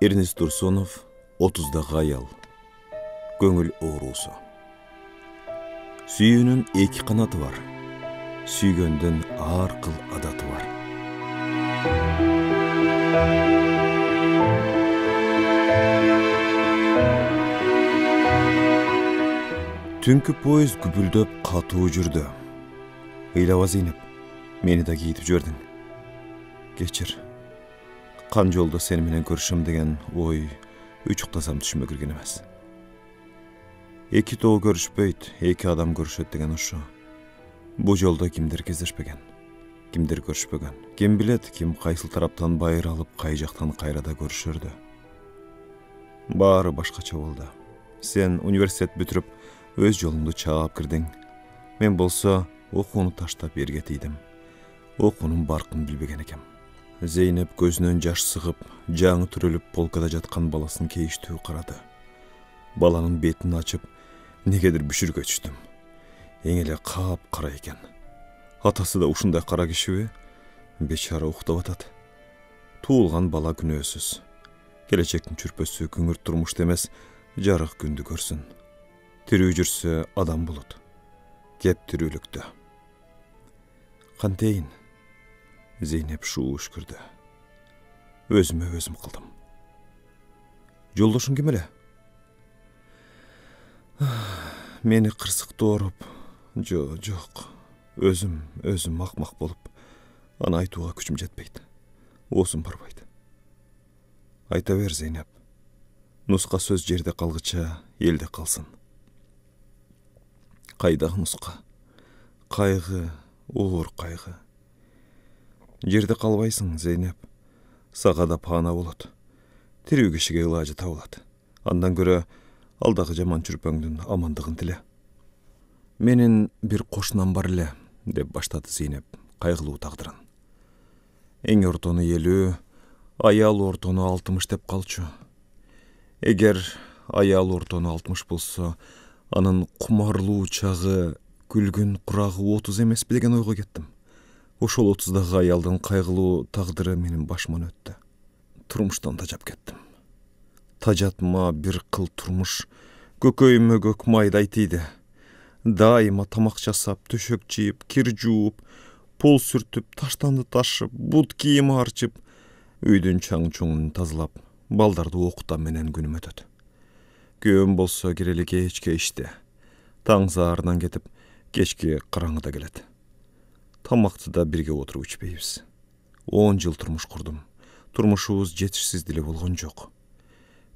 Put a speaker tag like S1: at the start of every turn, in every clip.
S1: Эрнест Турсунов 30 аял көңіл оорусу сүйүүнүн екі қанаты бар сүйгөндүн ар кыл адаты бар түнкү поезд күпүлдөп катуу жүрді. ыйлаба зейнеп мени да кийитип жибердиң кечир қан жолда сені менен көршім деген ой үчуктасам түшіме кірген емес эки тоо көрүшпөйт эки адам көрүшөт деген ушу бул жолдо кимдер кездешпеген кимдер көрүшпөгөн ким билет ким кайсыл тараптан байыр алып кай жактан кайрада көрүшөрдү баары башкача болду сен университет бүтүрүп өз жолуңду чаап кирдиң мен болсо окууну таштап эрге тийдим окуунун баркын билбеген экенмин зейнеп көзінен жаш сығып жаңы түріліп полкада жатқан баласын кейиштүү қарады. Баланың бетін ачып негедир бүшірге түштүм эң эле қара екен. атасы да ушундай кара кишиби бечара уктап атат Туылған бала күнөөсүз келечектин чүрпөсү күңгірт турмушту эмес жарық күнді көрсін. тирүү жүрсө адам болот кеп тирүүлүктө кантейин зейнеп шу үшкірді өзіме өзім қылдым жолдошың кім әлі мені қырсықты ұрып жо жоқ өзім өзім мақ-мақ болып ана айтуға күшім жетпейді осым барбайды айта бер зейнеп нұсқа сөз жерде қалғыча елде қалсын қайдағы нұсқа қайғы оор қайғы Жерді қалбайсың зейнеп сағада пана болады тергешіге ылажы табылады андан көрі алдағы жаман жүрпөңдүн амандығын тіле Менің бір кошунам бар эле деп баштады зейнеп қайғылу тагдырын Ең ортоны елі, аял ортоны алтымыш деп қалчу. Егер аял ортоны алтымыш болсо анын кумарлуу күлгін құрағы курагы отуз эмеспи деген ойға кеттим ошол отуздагы аялдын кайгылуу тагдыры менин башыман өттү турмуштан тажап кеттим тажатма бир кыл турмуш көкөйүмө көк майдай тийди дайыма тамак жасап төшөк жыйып кир жууп пол сүртүп таштанды ташып бут кийим аарчып үйдүн чаң чоңун тазалап балдарды окутам менен күнүм өтөт күйөөм болсо кереле кечке ичте таң заарынан кетип кечки караңгыда келет тамакты да бирге отуруп ичпейбиз он жыл турмуш курдум турмушубуз жетишсиз деле болгон жок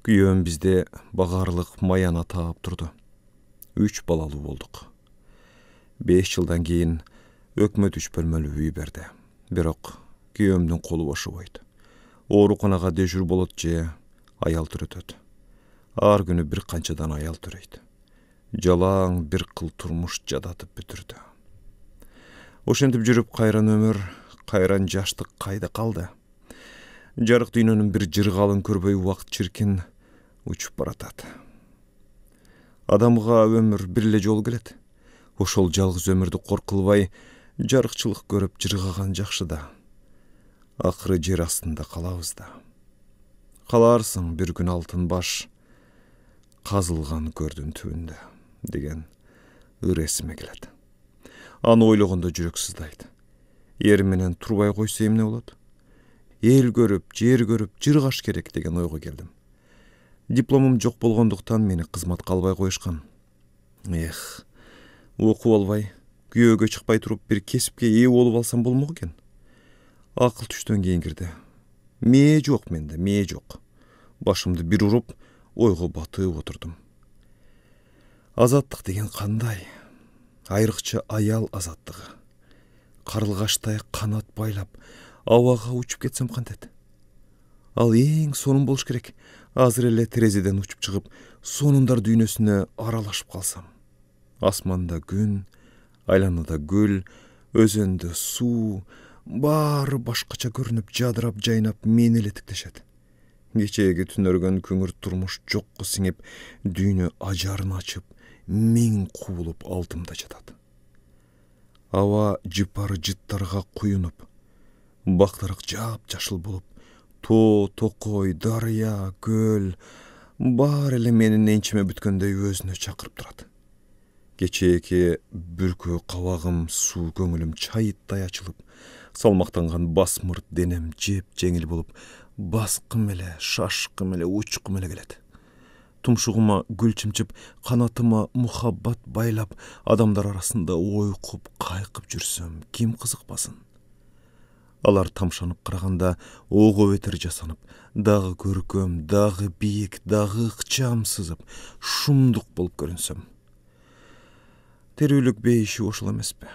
S1: күйөөм бизде багаарлык маяна таап турду үч балалуу болдук беш жылдан кийин өкмөт үч бөлмөлүү үй берди бирок күйөөмдүн колу бошобойт ооруканага дежур болот же аял төрөтөт ар күнү бир канчадан аял төрөйт жалаң бир кыл турмуш жадатып бүтүрдү ошентип жүрүп кайран өмүр кайран жаштык кайда калды жарык дүйнөнүн бир жыргалын көрбөй убакыт чиркин учуп баратат адамга өмүр бир эле жолу келет ошол жалгыз өмүрдү кор кылбай жарыкчылык көрүп жыргаган жакшы да акыры жер астында калабыз да калаарсың бир күн алтын баш казылган көрдүн түбүндө деген ыр эсиме келет аны жүрөк жүрек сыздайды менен тұрбай қойса емне болады ел көріп жер көріп жырғаш керек деген ойға келдім дипломым жоқ болғандықтан мені қызматқа албай қойышқан Эх, оқу албай күйеуге шықпай тұрып бір кесіпке ие болып алсам болмақ екен ақыл түштен кейін кірді ме жоқ менде ме жоқ башымды бір ұрып ойға батып отырдым азаттық деген қандай айрыкча аял азаттыгы карлыгачтай канат байлап абага учуп кетсем кантет ал эң сонун болуш керек азыр эле терезеден учуп чыгып сонундар дүйнөсүнө аралашып калсам асманда күн айланада гүл өзөндө суу баары башкача көрүнүп жадырап жайнап мени эле тиктешет кечээги түнөргөн күңүрт турмуш жокко сиңип дүйнө ажарын ачып миң кубулуп алдымда жатат аба жыпар жыттарга куюнуп бак дарак жапжашыл болуп тоо токой дарыя көл баары эле менин энчиме бүткөндөй өзүнө чакырып турат кечээки бүркү кабагым суу көңүлүм чайыттай ачылып салмактанган басмырт денем жеп жеңил болуп баскым эле шашкым эле учкум эле келет тұмшығыма гүл шімшіп қанатыма мұхаббат байлап адамдар арасында ойқып қайқып жүрсем кім қызықпасын алар тамшанып қарағанда оғы өтер жасанып дағы көркем дағы биік дағы ықчам сызып шумдық болып көрінсем терүүлүк бейіші ошол емес пе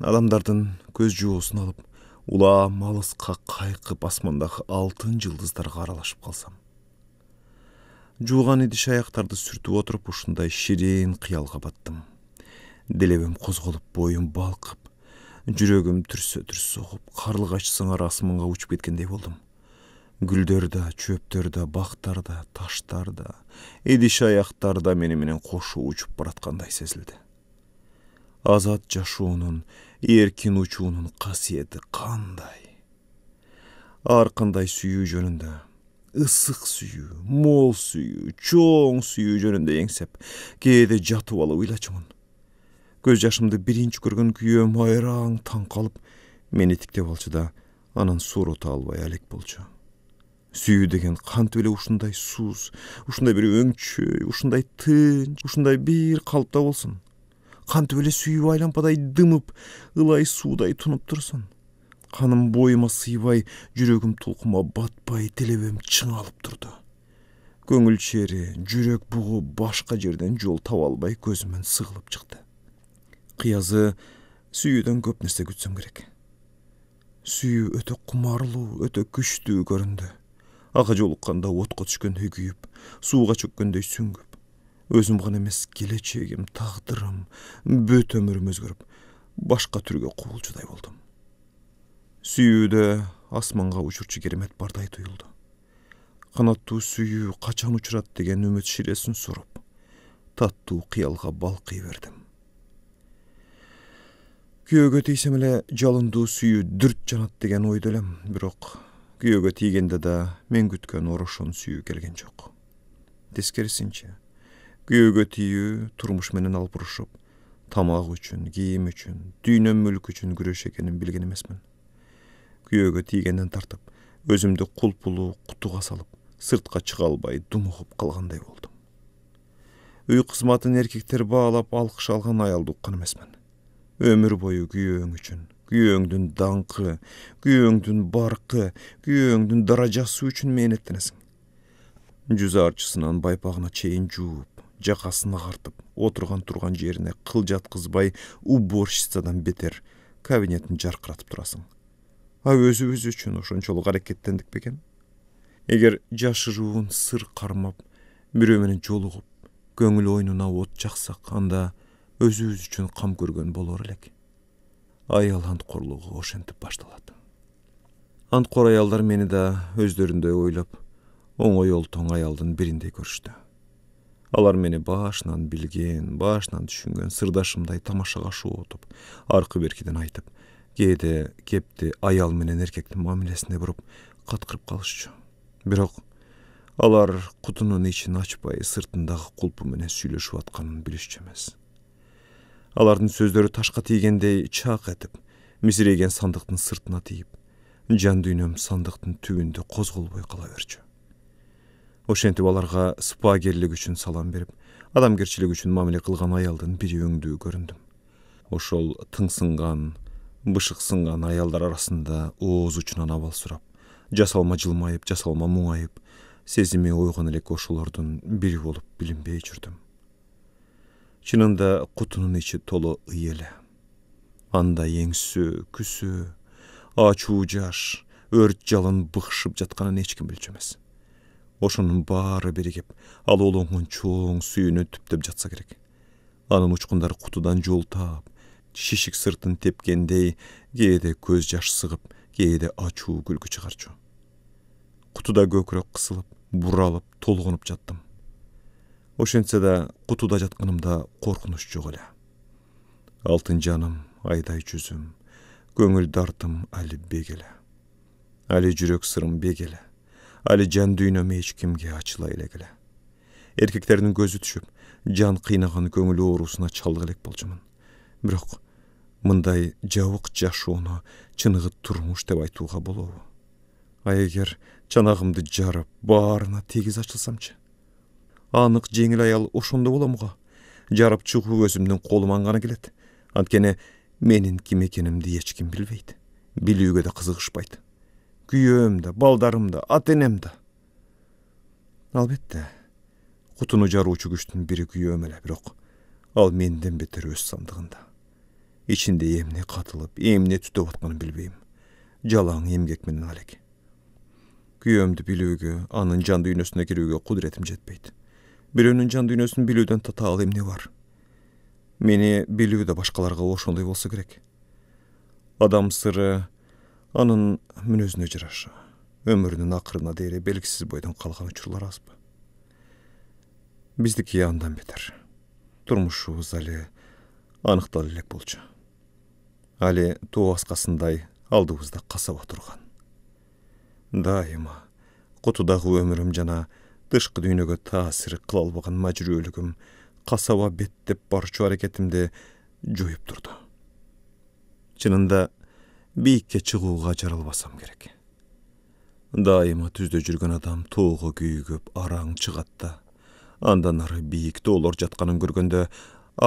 S1: адамдардың көз жуысын алып улам алысқа қайқып асмандағы алтын жылдыздарға аралашып қалсам жууган идиш аяктарды сүртүп отуруп ушундай ширин кыялга баттым делебем козголуп боюм балкып жүрөгүм түрсө түрс согуп карлыгач сыңар асманга учуп кеткендей болдум гүлдөр да чөптөр да бактар да таштар да идиш аяктар да мени менен кошо учуп бараткандай сезилди азат жашоонун эркин учуунун касиети кандай ар кандай сүйүү жөнүндө ысык сүйүү мол сүйүү чоң сүйүү жөнүндө эңсеп кээде жатып алып ыйлачумун көз жашымды биринчи көргөн күйөөм айраң таң калып мени тиктеп алчу да анан суроота албай алек болчу сүйүү деген кантип эле ушундай суус ушундай бир өңчөй ушундай тынч ушундай бир калыпта болсун кантип эле сүйүү айлампадай дымып ылай суудай тунуп турсун каным боюма сыйбай жүрөгүм тулкуга батпай тилебим чыңалып турду көңүл чери жүрөк бугу башка жерден жол таба албай көзүмөн сыгылып чыкты кыязы сүйүүдөн көп нерсе күтсөм керек сүйүү өтө кумарлуу өтө күчтүү көрүндү ага жолукканда отко түшкөндөй күйүп сууга чөккөндөй сүңгүп өзүм гана эмес келечегим тагдырым бүт өмүрүм өзгөрүп башка түргө кубулчудай болдум сүйүүдө асманга учурчу керемет бардай туюлду канаттуу сүйүү качан учурат деген үмүт ширесин суруп таттуу кыялга балкый бердим күйөөгө тийсем эле жалындуу сүйүү дүрт жанат деген ойдо элем бирок күйөөгө тийгенде да мен күткөн орушон сүйүү келген жок тескерисинче күйөөгө тийүү турмуш менен алпурушуп тамак үчүн кийим үчүн дүйнө мүлк үчүн күрөш экенин билген эмесмин күйөөгө тийгенден тартып өзүмдү кулпулуу кутуга салып сыртка чыга албай думугуп калгандай болдум үй кызматын эркектер баалап алкыш алган аялды уккан эмесмин өмүр бою күйөөң үчүн күйөөңдүн даңкы күйөөңдүн баркы күйөөңдүн даражасы үчүн мээнеттенесиң жүз аарчысынан байпагына чейин жууп жакасын агартып отурган турган жерине кыл жаткызбай уборщицадан бетер кабинетин жаркыратып турасың өзүбүз үчүн ошончолук аракеттендик бекен эгер жашыруун сыр кармап бирөө менен жолугуп көңүл оюнуна от жаксак анда өзүбүз үчүн кам көргөн болор элек аял анткорлугу ошентип башталат анткор аялдар мени да өздөрүндөй ойлоп оңой олтоң аялдын бириндей көрүштү алар мени башынан билген башынан түшүнгөн сырдашымдай тамашага шоотуп аркы беркиден айтып кээде кепти аял менен эркектин мамилесине буруп каткырып калышчу бирок алар кутунун ичин ачпай сыртындагы кулпу менен сүйлөшүп атканын билишчү эмес алардын сөздөрү ташка тийгендей чаак этип мисирейген сандыктын сыртына тийип жан дүйнөм сандыктын түбүндө козголбой кала берчү ошентип аларга сыпагерлик үчүн салам берип адамгерчилик үчүн мамиле кылган аялдын бири өңдүү көрүндүм ошол тыңсынган бышыксынган аялдар арасында ооз учунан абал сурап жасалма жылмайып жасалма муңайып сезими ойгоно элек ошолордун бири болуп билинбей жүрдүм чынында кутунун ичи толо ыйы эле анда эңсөө күсөө ачуу жаш өрт жалын быкшып жатканын эч ким билчү эмес ошонун баары биригип алоолонгон чоң сүйүүнү түптөп жатса керек анын учкундар кутудан жол таап шишик сыртын тепкендей кээде көз жаш сыгып кээде ачуу күлкү чыгарчу кутуда көкүрөк кысылып буралып толгонуп жаттым ошентсе да кутуда жатканымда коркунуч жок эле алтын жаным айдай жүзүм көңүл дартым али бек эле али жүрөк сырым бек эле али жан дүйнөм эч кимге ачыла элек эле эркектердин көзү түшүп жан кыйнаган көңүл оорусуна чалдыга элек болчумун бирок мындай жабык жашоону чыныгы турмуш деп айтууга болобу а эгер чанагымды жарып баарына тегиз ачылсамчы анык жеңил аял ошондо болом го жарып чыгуу өзүмдүн колуман гана келет анткени менин ким экенимди эч ким билбейт билүүгө да кызыгышпайт күйөөм да балдарым да ата энем да албетте кутуну жаруучу күчтүн бири күйөөм эле бирок ал менден бетер өз сандыгында ішінде емне қатылып, емне түтіп атканын билбейм жалаң эмгек менен алек күйөөмдү билүүгө анын жан дүйнөсүнө кирүүгө кудуретим жетпейт бирөөнүн жан дүйнөсүн билүүдөн татаал эмне бар мени билүү да башкаларга ошондой болсо керек адам сыры анын мүнөзүнө жараша өмүрүнүн акырына дейре белгисиз бойдон калган учурлар азбы биздики андан бетер турмушубуз али аныктала элек болчу али тоо аскасындай алдыбызда касаба турган дайыма кутудагы өмүрүм жана тышкы дүйнөгө таасир кыла албаган мажүрөөлүгүм касаба беттеп барчу аракетимди жоюп турду чынында бийикке чыгууга жаралбасам керек дайыма түздө жүргөн адам тоого күйүгүп араң чыгат да андан ары бийик тоолор жатканын көргөндө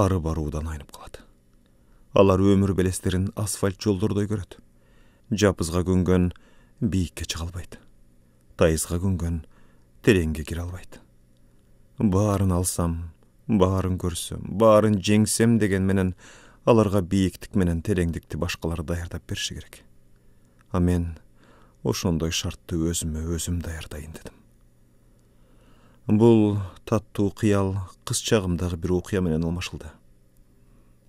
S1: ары баруудан айнып калат алар өмүр белестерин асфальт жолдордой көрөт жапызга көнгөн бийикке чыга албайт тайызга көнгөн тереңге кире албайт баарын алсам баарын көрсөм баарын жеңсем деген менен аларга бийиктик менен тереңдикти башкалар даярдап бериши керек а мен ошондой шартты өзүмө өзүм даярдайын дедим бул таттуу кыял кыз чагымдагы бир окуя менен алмашылды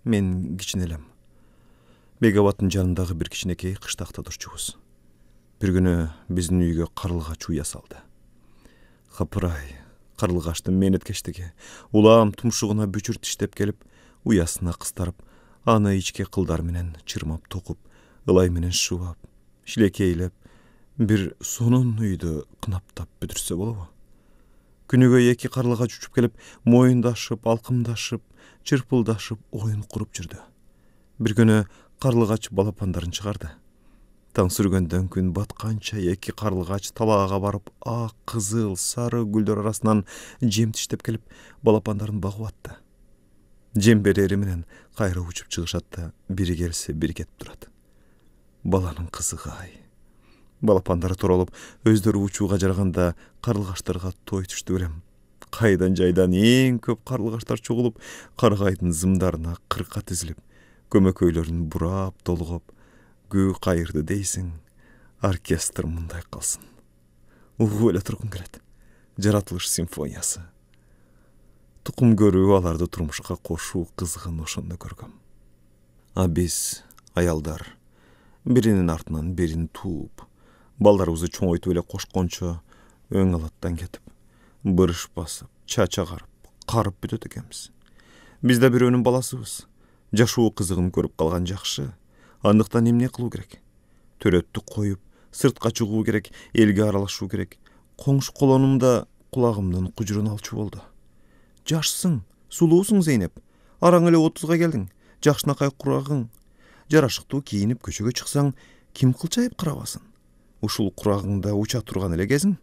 S1: мен элем бегабаттын жанындагы бир кичинекей кыштакта турчубуз бир күнү биздин үйгө карлыгач уя салды кыпырай карлыгачтын мээнеткечтиги улам тумшугуна бүчүр тиштеп келип уясына кыстарып аны ичке кылдар менен чырмап токуп ылай менен шыбап шилекейлеп бир сонун үйдү кынаптап бүтүрсө болобу күнүгө эки карлыгач учуп келип моюндашып алкымдашып чырпылдашып оюн куруп жүрдү бир күнү карлыгач балапандарын чыгарды таң сүргөндөн күн батканча эки карлыгач талаага барып ак кызыл сары гүлдөр арасынан жем тиштеп келип балапандарын багып атты жем берери менен кайра учуп чыгышат да бири келсе бири кетип турат баланын кызыгы ай балапандары туралып өздөрү учууга жараганда карлыгачтарга той түштү белем қайдан жайдан ең көп қарлығаштар шоғылып қарғайдың зымдарына қырқа тізіліп көмекөйлерін бұрап толғып гү қайырды дейсің оркестр мұндай қалсын угу эле тургум келет жаратылыш симфониясы Тұқым көрүү аларды турмушка қошу кызыгын ошондо көргөм а биз аялдар биринин артынан бирин тууп балдарыбызды чоңойтуп эле кошкончо өң алаттан кетип бырыш басып чача қарып қарып бүтеді екенбіз біз да біреунің баласыбыз жашуы қызығын көріп қалған жақшы андықтан эмне қылу керек төретті қойып сыртқа шығу керек елге араласу керек қоңшы қолоным да құлағымның құжырын алчу болды жашсың сулуусуң зейнеп араң эле отузга келдің жакшынакай құрағың, жарашықты киініп көшеге шықсаң ким кылчайып карабасын ушул курагыңда уча турган эле кезиң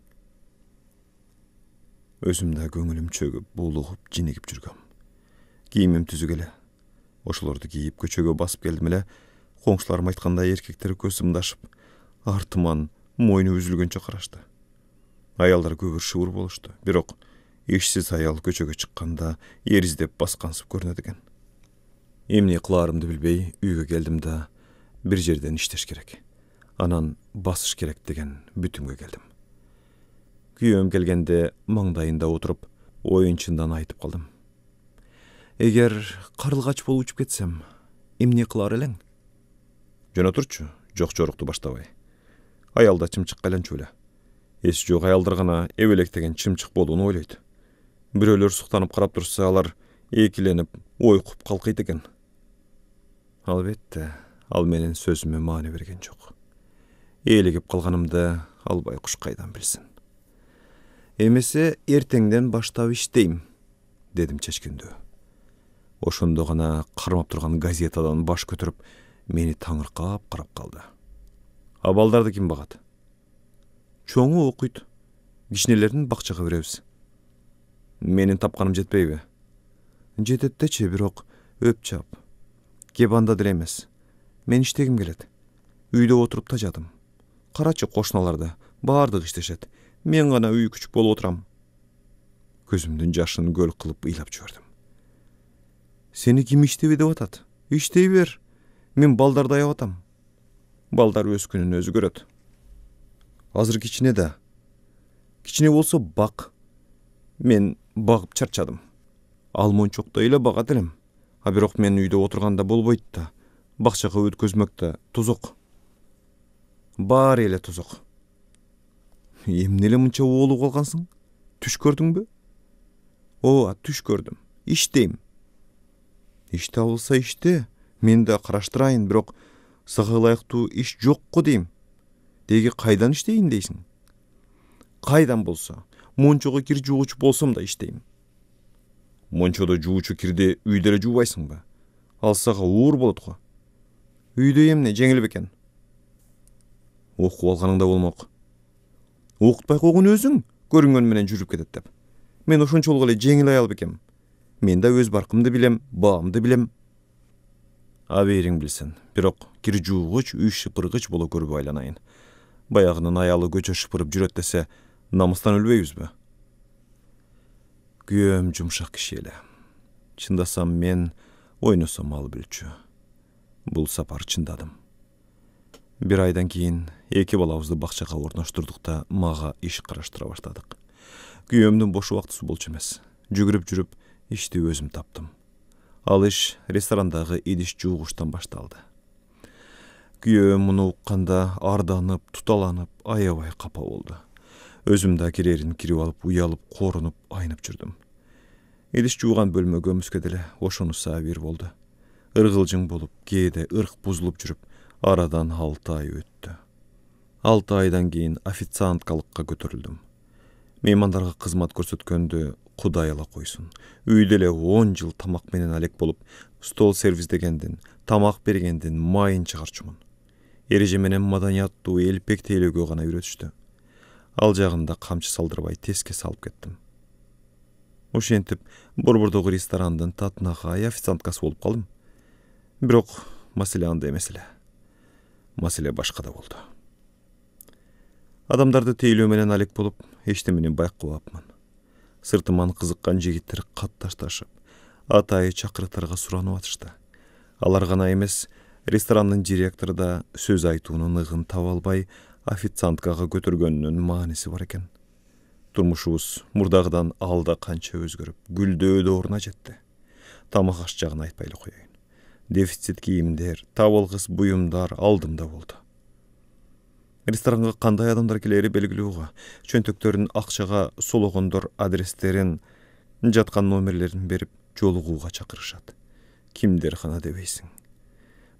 S1: өзүм да көңүлүм чөгүп буулугуп жинигип жүргөм кийимим түзүк эле ошолорду кийип көчөгө басып келдим эле коңшуларым айткандай эркектер көз сымдашып артыман мойну үзүлгөнчө карашты аялдар күбүр шыбыр болушту бирок ишсиз аял көчөгө чыкканда эр издеп баскансып көрүнөт экен эмне кыларымды билбей үйгө келдим да бир жерден иштеш керек анан басыш керек деген бүтүмгө келдим күйөөм келгенде маңдайында отырып чындан айтып қалдым Эгер қарылғач болуп учуп кетсем эмне кылар элең жөн отурчу жок жорукту баштабай аялда чымчык айланчу беле эси жок аялдар гана эбелектеген чымчык болууну ойлойт бирөөлөр суктанып карап турса алар экиленип ойкуп калкыйт экен албетте ал менин сөзүмө маани берген жок ээлигип калганымды албай байкуш кайдан билсин эмесе эртеңден баштап иштейм дедим чечкиндүү ошондо гана кармап турган газетадан баш көтөрүп мени таңыркап карап калды а балдарды ким багат чоңу окуйт кичинелерин бакчага беребиз менин тапканым жетпейби жетет дечи бирок өп чап Кебанда анда деле эмес мен иштегим келет үйдө отуруп жадым. карачы кошуналарды баардыгы иштешет мен гана үй күчүк болуп отурам көзүмдүн жашын көл кылып ыйлап жибердим сени ким иштеби деп атат иштей бер мен балдарды аяп атам балдар өз күнүн өзү көрөт азыр кичине да кичине болсо бак мен багып чарчадым ал мончокто эле багат элем а бирок мен үйдө отурганда болбойт да бакчага өткөзмөк да тозок баары эле тозок эмне эле мынча оолугуп алгансың түш көрдүңбү ооба түш көрдүм иштейм иш табылса иште мен да караштырайын бирок сага ылайыктуу иш жок ко дейм деги кайдан иштейин дейсиң кайдан болсо мончого кир жуугуч болсом да иштейм мончодо жуучу кирди үйдө эле жуубайсыңбы ал сага уор болот го үйдө эмне жеңил бекен окуп алганың да болмок окутпай койгон өзүң көрүнгөнү менен жүрүп кетет деп мен ошончолук эле жеңил аял бекем. мен да өз баркымды билем баамды билем абийириң билсин бирок кир жуугуч үй шыпыргыч боло көрбө айланайын баягынын аялы көчө шыпырып жүрөт десе намыстан өлбөйбүзбү күйөөм жумшак киши эле чындасам мен ойносом ал билчү бул сапар чындадым бир айдан кийин эки балабызды бакчага орноштурдук да мага иш караштыра баштадык күйөөмдүн бош убактысы болчу эмес жүгүрүп жүрүп ишти өзүм таптым ал иш ресторандагы идиш жуугучтан башталды күйөөм муну укканда арданып туталанып аябай капа болду өзүм да кирерин кирип алып уялып корунуп айнып жүрдүм идиш жууган бөлмөгө мүскө деле ошонусу абийир болду ыргылжың болуп кээде ырк бузулуп жүрүп арадан алты ай өттү алты айдан кийин официанткалыкка көтөрүлдүм меймандарга кызмат көрсөткөндү кудай ала койсун үйдө эле он жыл тамак менен алек болуп стол сервисдегендин тамак бергендин майын чыгарчумун эреже менен маданияттуу элпек тейлөөгө гана үйрөтүштү ал жагын да камчы салдырбай теске салып кеттим ошентип борбордогу ресторандын татынакай официанткасы болуп калдым бирок маселе анда эмес эле маселе башкада болду адамдарды менен алек болуп эчтемени байкабапмын сыртыман кызыккан жигиттер ташташып атайы чакырыктарга суранып атышты алар гана эмес ресторандын директору да сөз айтуунун ыгын таба албай официанткага көтөргөнүнүн мааниси бар экен турмушубуз мурдагыдан алда канча өзгөрүп гүлдөө дооруна жетти тамак аш жагын айтпай эле коеюн дефицит кийимдер табылгыс буюмдар алдымда болду ресторанга кандай адамдар келэри белгилүү го чөнтөктөрүн акчага сологондор адрестерин жаткан номерлерин берип жолугууга чакырышат кимдер гана дебейсиң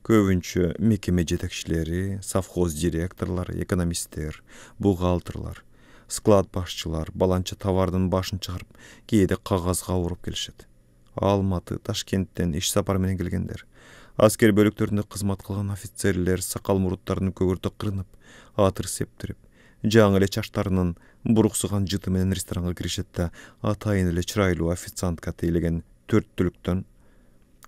S1: көбүнчө мекеме жетекчилери совхоз директорлору экономисттер бухгалтерлар склад башчылар баланча товардын башын чыгарып кээде кагазга ороп келишет алматы ташкенттен иш сапар менен келгендер аскер бөлүктөрүндө кызмат кылган офицерлер сакал мұрттарын көгүртө кырынып атыр септирип жаңы эле чачтарынын буруксуган жыты менен ресторанга киришет да атайын эле чырайлуу официантка тейлеген төрт түлүктөн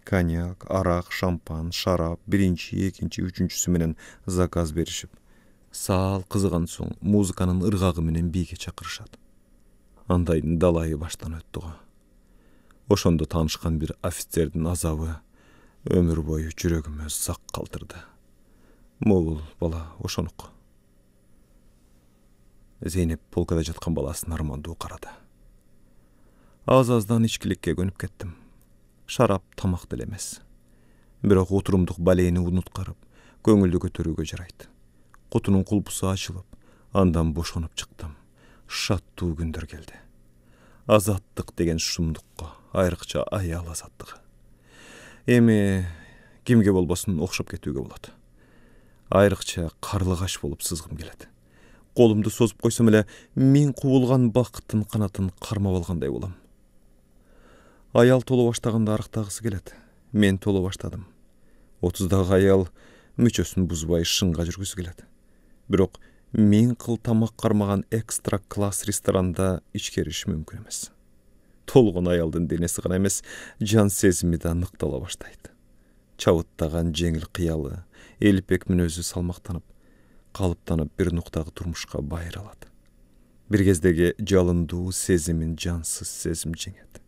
S1: коньяк арак шампан шарап биринчи экинчи үчүнчүсү менен заказ беришип саал кызыган соң музыканын ыргагы менен бийге чакырышат андайдын далайы баштан өттү го ошондо таанышкан бир офицердин азабы өмір бойы жүрегіме сақ қалдырды мол бала ошонук зейнеп полкада жатқан баласын армандуу қарады аз аздан ичкиликке көнүп кеттім шарап тамак деле эмес бирок утурумдук балени унуткарып көңүлдү көтөрүүгө жарайт кутунун кулпусу ачылып андан бошонуп чыктым шаттуу күндөр келди азаттык деген шумдукко айрыкча аял азаттыгы эми кимге болбосун окшоп кетүүгө болот айрыкча карлыгач болуп сызгым келет колумду созуп койсом эле мен кубулган бакыттын канатын кармап алгандай болом аял толо баштаганда арыктагысы келет мен толо баштадым отуздагы аял мүчөсүн бузбай шыңга жүргүсү келет бирок мен кыл тамак кармаган экстра класс ресторанда ичкериши мүмкүн эмес толғын аялдың денесі гана емес жан сезімі де анықтала баштайды чабыттаған жеңіл қиялы елпек мінезі салмақтанып қалыптанып бір нұқтағы турмушка байыралат бір кездеги жалындуу сезімін жансыз сезім жеңет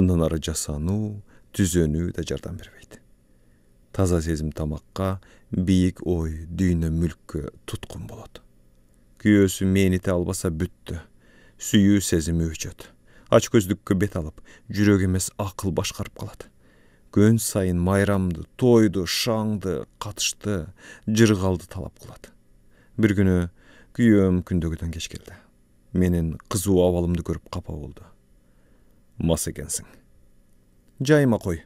S1: андан ары жасануу түзөнүү да жардам бербейт таза сезім тамаққа бийик ой дүйнө мүлккө туткун болот күйөөсү мээните албаса бүттү сүйүү сезими өчөт ачкөздүккө бет алып жүрөк эмес акыл башкарып калат күн сайын майрамды тойду шаңды катышты жыргалды талап кылат бир күнү күйөөм күндөгүдөн кеч келди менин кызуу абалымды көрүп капа болду мас экенсиң жайыма кой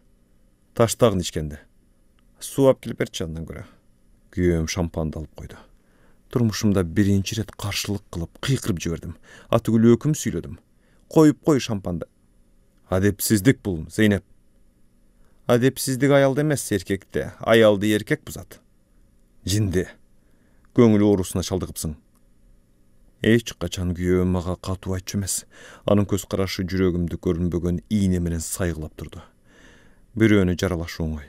S1: таштагын ичкенди суу алып келип берчи андан көрө күйөөм шампанды алып койду турмушумда биринчи ирет каршылык кылып кыйкырып жибердим атүгүл өкүм сүйлөдүм коюп кой шампанды адепсиздик бул зейнеп адепсиздик аялда эмес эркекте аялды эркек бузат жинди көңүл оорусуна чалдыгыпсың эч качан күйөөм мага катуу айтчу эмес анын көз карашы жүрөгүмдү көрүнбөгөн ийне менен сайгылап турду бирөөнү жаралаш оңой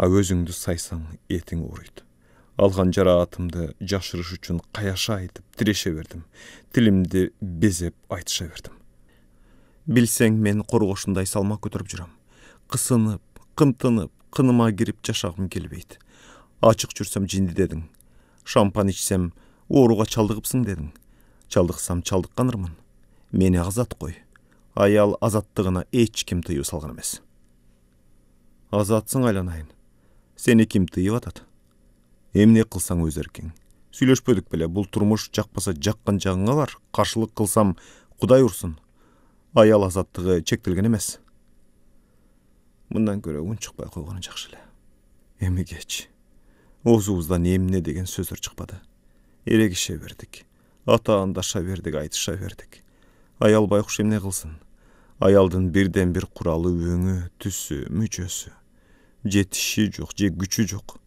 S1: а өзүңдү сайсаң этиң ооруйт алған жараатымды жашырыш үшін қаяша айтып тіреше бердім тілімді безеп айтыша бердім. билсең мен қорғошындай салма көтөрүп жүрөм Қысынып, қымтынып, қыныма кирип жашағым келбейді. ачык жүрсем жинди дедің, шампан ичсем ооруга дедің. Чалдықсам чалдыксам чалдыққанырмын. Мені азат қой, аял азаттығына эч ким тыюу салган азатсың айланайын сени ким тыйып атат эмне кылсаң өз эркиң сүйлөшпөдүк беле бул турмуш жакпаса жаккан жагыңа бар каршылык кылсам кудай урсун аял азаттыгы чектелген эмес мындан көрө үн чыкпай койгону жакшы эле эми кеч оозубуздан эмне деген сөздөр чыкпады эрегише бердик атаандаша бердик айтыша бердик аял байкуш эмне кылсын аялдын бирден бир куралы өңү түсү мүчөсү жетиши жок же күчү жок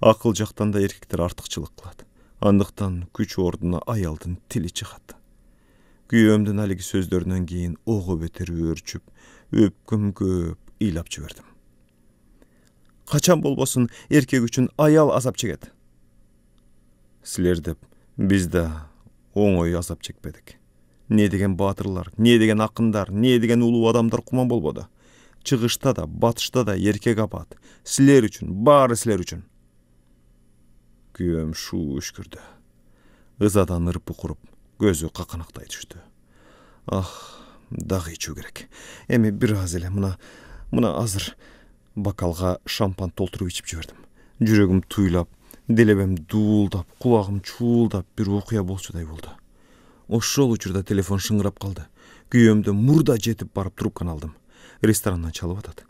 S1: Ақыл жактан да эркектер артыкчылык кылат андыктан күч ордуна аялдын тили чыгат күйөөмдүн алиги сөздөрүнөн кийин ого бетер өөрчүп өпкүм көп ыйлап жибердим качан болбосун эркек үчүн аял азап чегет силер деп биз да оңой азап чекпедик не деген батырлар не деген акындар не деген улуу адамдар куман болбоду чыгышта да батышта да эркек апаат силер үчүн баары силер үчүн күйөөм шу үшкірді ызадан ырпы құрып көзі түштү ах дагы ичүү керек эми бир аз эле мына мына азыр бокалга шампан толтуруп ичип жибердим жүрөгүм туйлап делебем дуулдап кулагым чуулдап бир окуя болчудай болду ошол учурда телефон шыңгырап калды күйөөмдү мурда жетип барып трубканы алдым ресторандан чалып атат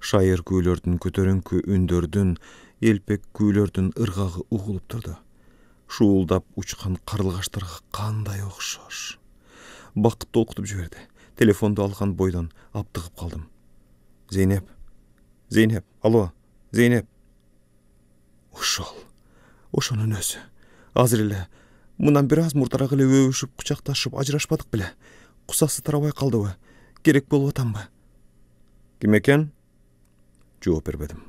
S1: шайыр күйлөрдүн көтөрүңкү үндөрдүн елпек күйлердің ырғағы ұғылып тұрды шуылдап ұшқан қарлығаштарға қандай ұқсас бақыт толқытып жіберді телефонды алған бойдан аптығып қалдым зейнеп зейнеп алло зейнеп ошол ошонун өзү азыр эле мындан бир аз мурдараак эле өбүшүп кучакташып ажырашпадык беле кусасы тарабай калдыбы керек болуп атамбы ким экен жооп бербедим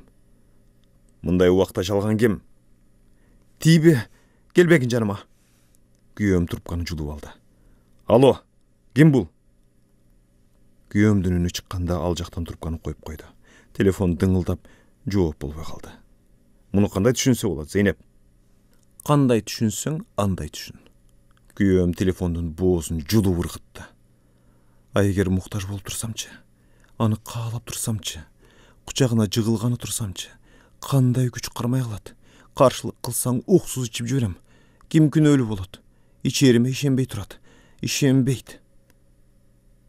S1: мындай убакта жалган кем тийби келбегин жаныма күйөөм трубканы жулуп алды алло ким бул күйөөмдүн үнү чыкканда ал жактан трубканы коюп койду телефон дыңылдап жооп болбой калды муну кандай түшүнсө болот зейнеп кандай түшүнсөң андай түшүн күйөөм телефондун боозун жулуп ыргытты эгер муктаж болуп турсамчы аны каалап турсамчы кучагына жыгылганы турсамчы қандай күч қырмай қалады қарсылық қылсаң оқсыз ішіп жіберем. кім өлі болады ішеріме ішенбей тұрады ішенбейді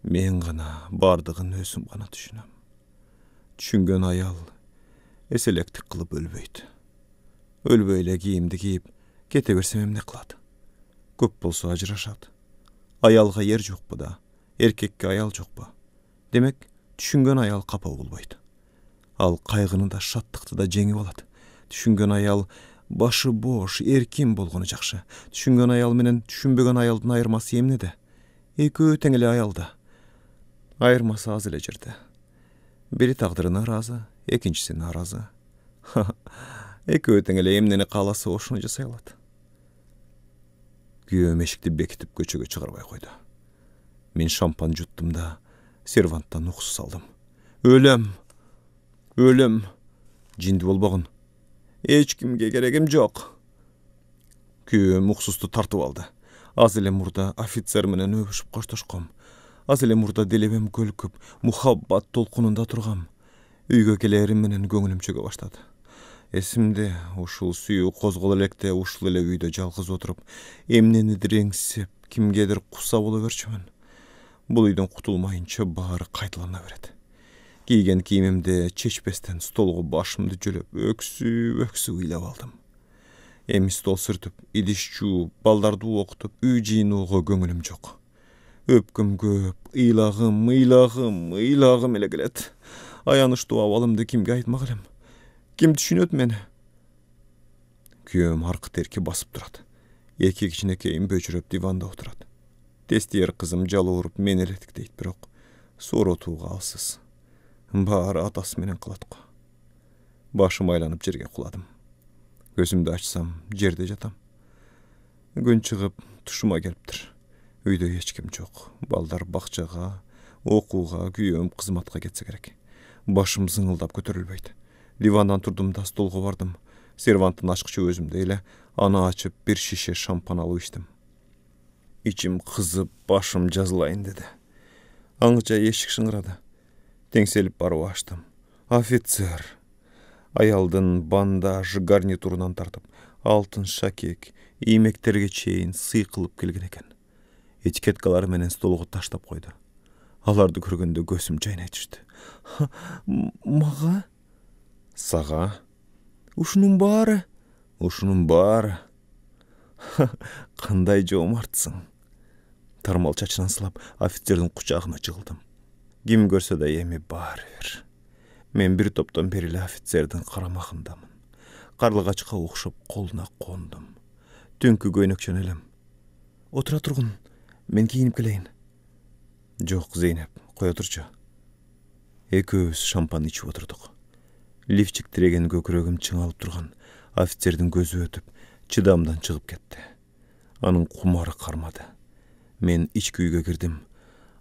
S1: мен ғана бардығын өзім ғана түшінем. Түшінген аял еселектік қылып өлбейді өлбейлі кейімді кейіп, кете берсем эмне кылат көп болсо ажырашат аялга ер жокпу да эркекке аял жокпу демек түшүнгөн аял капа болбойт ал қайғыны да шаттықты да жеңіп алады түшінген аял башы бош эркин болгону жакшы түшүнгөн аял менен түшүнбөгөн аялдын айырмасы эмнеде экөө тең эле аялда айырмасы аз эле жерде бири тагдырына ыраазы экинчиси нааразы экөө тең эле эмнени кааласа ошону жасай алат күйөөм эшикти бекитип көчөгө чыгарбай койду мен шампан жуттум да серванттан уксус алдым өлөм өлім жинди болбогон эч кимге керегим жок күйөөм уксусту тартып алды аз эле мурда офицер менен өбүшүп коштошком аз эле мурда делебем көлкүп мухаббат толкунунда тургам үйгө келерим менен көңүлүм чөгө баштады эсимде ушул сүйүү козголо электе ушул эле үйдө жалгыз отуруп эмненидир эңсеп кимгедир куса боло берчүмүн бул үйдөн кутулмайынча баары кайталана берет кийген кийимимди чечпестен столго башымды жөлөп өксүп өксүп ыйлап алдым эми стол сүртүп идиш жууп балдарды окутуп үй жыйноого көңүлүм жок өпкүм көөп ыйлагым ыйлагым ыйлагым эле келет аянычтуу абалымды кимге айтмак элем ким түшүнөт мени күйөөм аркы терки басып турат эки кичинекейим бөчүрөп диванда отурат тез тиер кызым жалооруп мени эле тиктейт бирок сооротууга алсыз бары менен қалады ғой башым айланып жерге құладым көзімді ашсам жерде жатам күн шығып тұшыма келіп тұр үйде ешкім жоқ балдар бақшаға оқуға күйеуім қызматқа кетсе керек башым зыңылдап көтерілбейді дивандан тұрдым да столға бардым серванттың ашқышы өзімде эле аны ашып, бір шише шампан алып іштім ичим қызып башым жазылайын деді аңгыча ешік шыңырады теңселіп бару аштым офицер банда бандаж гарнитурынан тартып алтын шакек иймектерге чейин қылып келген екен. Этикеткалары менен столго таштап қойды. аларды көргенде көзүм жайнай түштү Саға? сага ушунун бары ушунун баары кандай жомартсың тармал чачынан сылап офицердің құшағына жыгылдым ким көрсө да эми бар бир мен бир топтон бериле офицердин карамагындамын карлыгачка окшоп колуна кондум түнкү көйнөкчөн элем отура тургун мен кийинип келейин жок зейнеп кое турчу экөөбүз шампан ичип отурдук лифчик тиреген көкүрөгүм чыңалып турган офицердин көзү өтүп чыдамдан чыгып кетти анын кумары кармады мен ички үйгө кирдим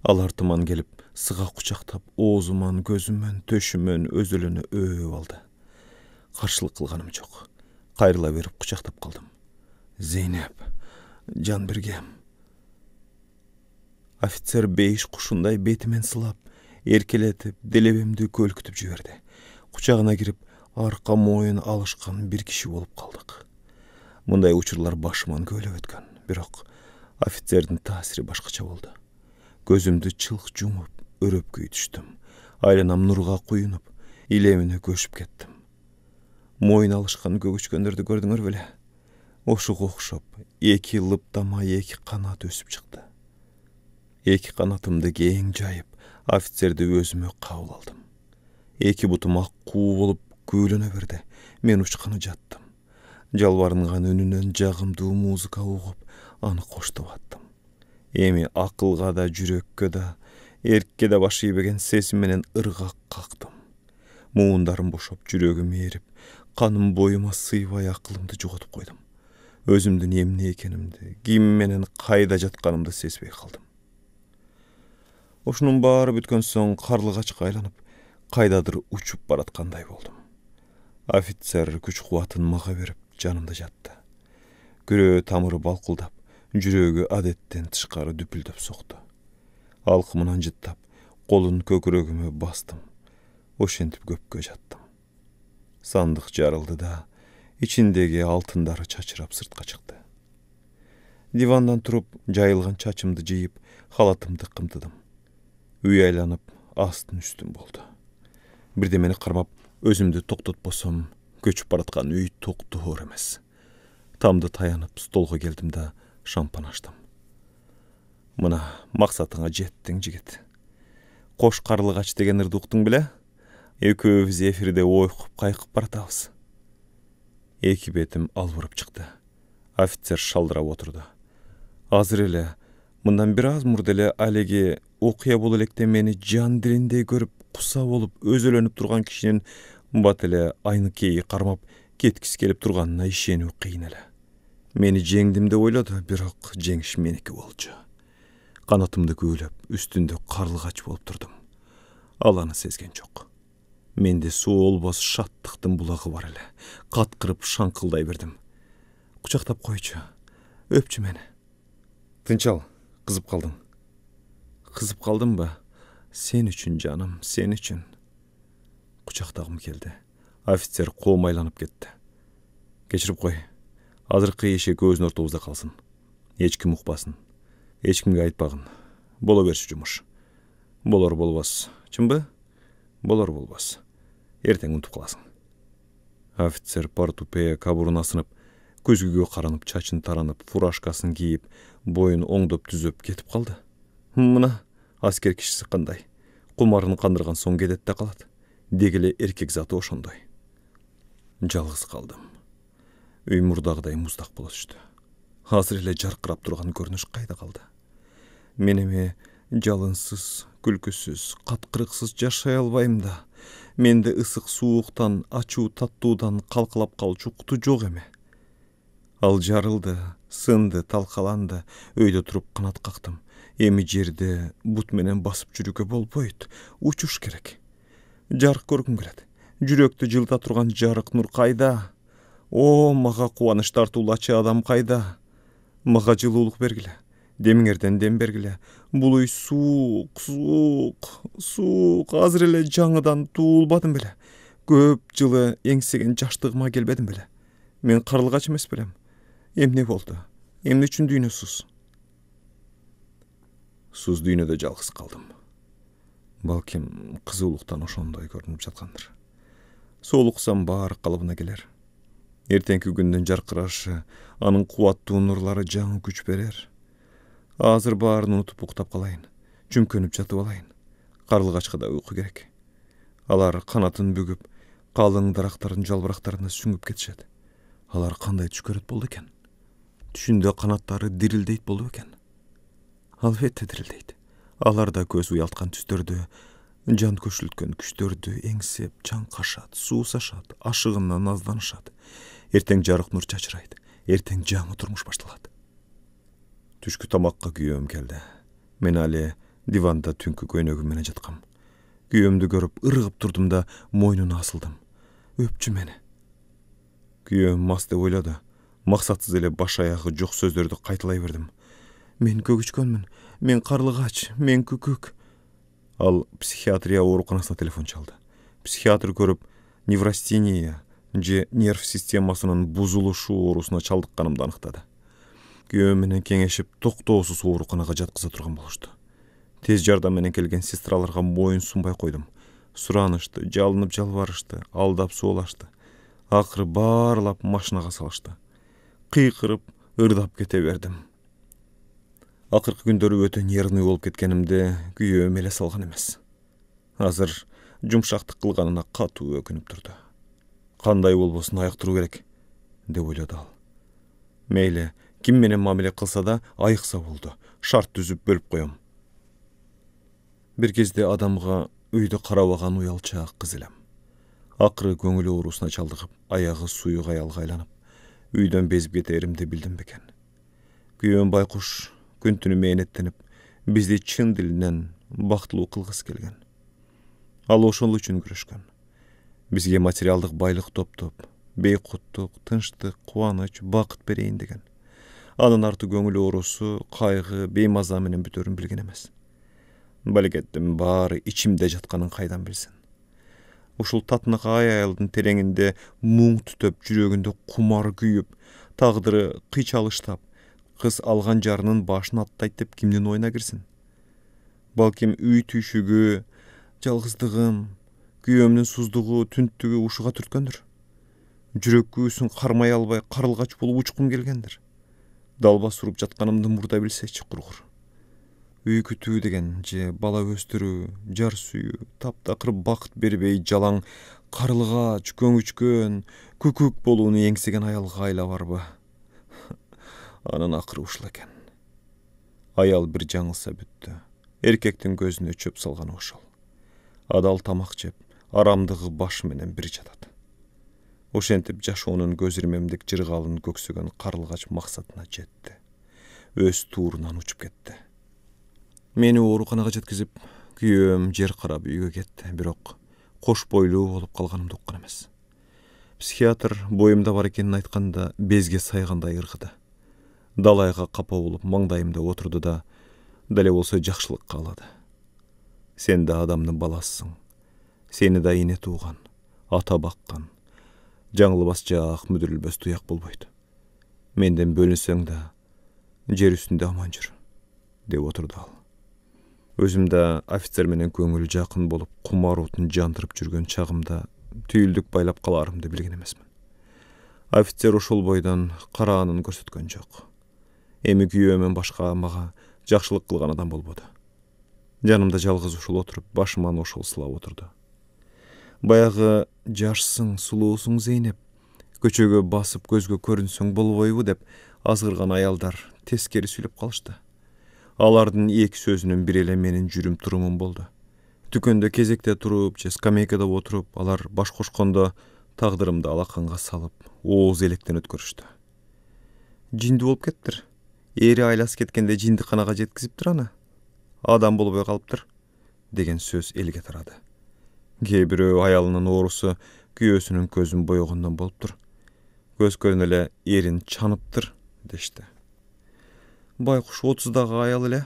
S1: тұман келип сыға кучактап оозуман көзүмөн төшүмөн өзіліні өөп алды каршылык кылганым жок кайрыла берип кучактап калдым зейнеп жан биргем офицер бейиш кушундай бетимен сылап эркелетип делебемди көлкүтүп жиберди кучагына кирип арка моюн алышкан бир киши болуп калдык мындай учурлар башыман көбүлөп өткөн бирок офицердин таасири башкача болду көзүмдү чылк жумуп өрөпкүй түштүм айланам нурга куюнуп илемине көшүп кеттим мойн алышкан көгүчкөндөрдү көрдүңөр беле ошого окшоп эки лыптамай эки канат өсүп чыкты эки канатымды кең жайып офицерди өзүмө кабыл алдым эки бутум ак куу болуп күүлөнө берди мен учканы жаттым жалбарынган үнүнөн жагымдуу музыка угуп аны коштоп аттым эми акылга да жүрөккө да эркке да баш ийбеген сезим менен ыргак кактым муундарым бошоп жүрөгүм ээрип каным боюма сыйбай акылымды жоготуп койдум өзүмдүн эмне экенимди ким менен кайда жатканымды сезбей калдым ушунун баары бүткөн соң карлыгачка айланып кайдадыр учуп бараткандай болдум офицер күч кубатын мага берип жанымда жатты күрөө тамыры балкылдап жүрөгү адеттен тышкары дүпүлдөп сокту алкымынан жыттап колун көкүрөгүмө бастым ошентип көпкө жаттым сандык жарылды да ичиндеги алтындары чачырап сыртка чыкты дивандан туруп жайылган чачымды жыйып халатымды кымтыдым үй айланып астын үстүн болду бирдемени кармап өзүмдү токтотпосом көчүп бараткан үй токтоор эмес тамды таянып столго келдим да шампан аштым мына мақсатыңа жеттің жігіт кош карлыгач деген ырдуктун беле экөөбүз эфирде ойкуп кайкып баратабыз эки бетим албырып шықты. офицер шалдырап отырды. азыр эле мындан бир аз мурда эле алиги окуя боло электе мени жан дилиндей көрүп куса болуп өзөлөнүп турган кишинин бат эле айныкейи кармап кеткиси келип турганына ишенүү кыйын эле Мені жеңдим деп ойлоду бирок жеңиш меники болчу канатымды көйліп үстінде қарлығач болып тұрдым. Аланы сезген жоқ. менде ол бас шаттықтың бұлағы бар эле каткырып шаңкылдай бердім. кучактап қойчы. Өпчі мені. тынч қызып қалдым. Қызып қалдым ба? сен үшін, жаным сен үшін. Құчақтағым келді. офицер айланып кетті. Кешіріп қой! азыркы эшек өзүнүн ортобузда калсын эч ким укпасын эч кимге айтпагын боло берчү жумуш болор болбос чынбы болор болбос эртең унутуп каласың офицер портупея кабурун асынып көзгүгө каранып чачын таранып фуражкасын кийип боюн оңдоп түзөп кетип калды мына аскер кишиси кандай кумарын кандырган соң кетет да калат деги эркек заты ошондой жалгыз калдым үй мұрдағыдай мұздақ бола түшті азыр эле жарқырап тұрған көрініш қайда қалды мен эми жалынсыз күлкісіз, каткырыксыз жашай албайм да менде ысык сууктан ачуу таттуудан калкалап калчу куту жок эми ал жарылды сынды талқаланды, өйдө туруп канат қақтым. эми жерде бут менен басып жүрүүгө болбойт учуш керек жарык көргүм келет жүрөктү жылыта турган жарык нур кайда о мага кубаныч тартуулачы адам кайда мага жылуулук бергиле демиңерден дем бергиле бул үй суук суук суук азыр эле жаңыдан туулбадым беле көп жылы эңсеген жаштыгыма келбедим беле мен карлыгач эмес белем эмне болду эмне үчүн дүйнө суз суз дүйнөдө жалгыз калдым балким кызуулуктан ошондой көрүнүп жаткандыр соолуксам баары калыбына келер эртеңки күндүн жаркырашы анын кубаттуу нурлары жаңы күч берер азыр баарын унутуп уктап калайын чүмкөнүп жатып алайын карлыгачка да уйку керек алар канатын бүгүп калың дарактардын жалбырактарына сүңгүп кетишет алар кандай түш көрөт болду экен түшүндө канаттары дирилдейт болду бекен албетте дирилдейт алар да көз уялткан түстөрдү жан көшүлткөн күчтөрдү эңсеп чаңкашат суусашат ашыгыннан азданышат ертең жарық нұр чачырайт. ертең жаңы турмуш башталат түшкү тамакка күйөөм келди мен али диванда түнкү көйнөгүм менен жаткам күйөөмдү көрүп ыргып турдум да мойнуна асылдым өпчү мени күйөөм мас деп ойлоду максатсыз эле баш аягы жок сөздөрдү кайталай бердим мен көгүчкөнмүн мен карлыгач мен күкүк ал психиатрия ооруканасына телефон чалды психиатр көрүп невростения, же нерв системасынын бузулушу оорусуна чалдыкканымды аныктады күйөөм менен кеңешип токтоосуз ооруканага жаткыза турган болушту тез жардам менен келген сестраларга сунбай койдум суранышты жалынып жалбарышты алдап соолашты акыры баарлап машинага салышты кыйкырып ырдап кете бердим акыркы күндөрү өтө нервный болуп кеткенимди күйөөм эле салган эмес азыр жумшактык кылганына катуу өкүнүп турду қандай ол болсын аяқ керек деп ойлады ал мейлі кімменен мамиле қылса да айықса болды шарт түзіп бөліп қоям бір кезде адамға үйді қарабаған ұялчақ қыз елем ақыры көңілі орусуна шалдығып аяғы суйық аялға айланып үйдөн безип білдім билдим бекен күйөөм байкуш күн түні мээнеттенип бізді шын дилинен бактылуу кылгысы келген ал ошол үшін күрөшкөн бизге материалдык байлык топтоп бейкуттук тынчтык кубаныч бакыт берейин деген анын арты көңүл оорусу кайгы беймаза менен бүтөрүн билген эмес балекеттин баары ичимде жатканын кайдан билсин ушул татынакай аялдын тереңинде муң түтөп жүрөгүндө кумар күйүп тагдыры кыйчалыштап кыз алган жарынын башын аттайт деп кимдин оюна кирсин балким үй түйшүгү жалгыздыгым күйөөмдүн суздугу түнттүгү ушуга түрткөндүр жүрөк күүсүн кармай албай карлыгач болуп учкум келгендир далбас уруп жатканымды мурда билсечи кургур үй күтүү деген же бала өстүрүү жар сүйүү таптакыр бакыт бербей жалаң карлыгач көңүчкөн күкүк болууну эңсеген аялга айла барбы анын акыры ушул экен аял бир жаңылса бүттү эркектин көзүнө чөп салганы ошол адал тамак жеп Арамдығы баш менен бир жатат ошентип жашоонун көз ирмемдик жыргалын көксөгөн карлыгач максатына жетти өз туурунан учуп кетти мени ооруканага жеткизип күйөөм жер карап үйгө кетти бирок кош бойлуу болуп калганымды уккан эмес психиатр боюмда бар экенин айтканда безге сайгандай ыргыды далайга капа болуп маңдайымда отурду да деле болсо жакшылык каалады сен да адамдын баласысың сени да эне тууган ата баккан жаңылбас жаак мүдүрүлбөс туяк болбойт менден бөлүнсөң да жер үстүндө аман жүр деп отурду ал өзүм да офицер менен көңүлү жакын болуп кумар отун жандырып жүргөн чагымда түйүлдүк байлап калаарымды билген эмесмин офицер ошол бойдон караанын көрсөткөн жок эми күйөөмөн башка мага жакшылык кылган адам болбоду жанымда жалгыз ошол отуруп башыман ошол сылап отурду баяғы жашсың сулуусуң зейнеп көчөгө басып көзгө көрүнсөң болбойбу деп азгырган аялдар тескери сүйлөп калышты алардын эки сөзүнүн бири эле менин жүрүм турумум болду дүкөндө кезекте туруп же скамейкада отуруп алар баш кошкондо тагдырымды алаканга салып ооз электен өткөрүштү жинди болуп кетиптир эри айласы кеткенде жиндиканага жеткизиптир аны адам болбой калыптыр деген сөз элге тарады кээ бирөө аялынын оорусу күйөөсүнүн көзүн боегондон болуптур ерін эле эрин чаныптыр дешти байкуш отуздагы аял эле